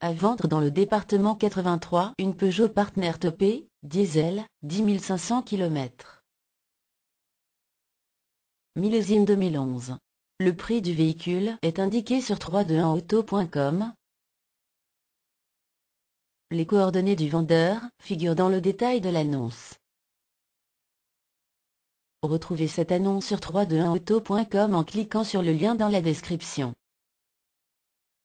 À vendre dans le département 83 une Peugeot Partner Topé, diesel, 10 500 km. Millésime 2011. Le prix du véhicule est indiqué sur 321auto.com. Les coordonnées du vendeur figurent dans le détail de l'annonce. Retrouvez cette annonce sur 321auto.com en cliquant sur le lien dans la description.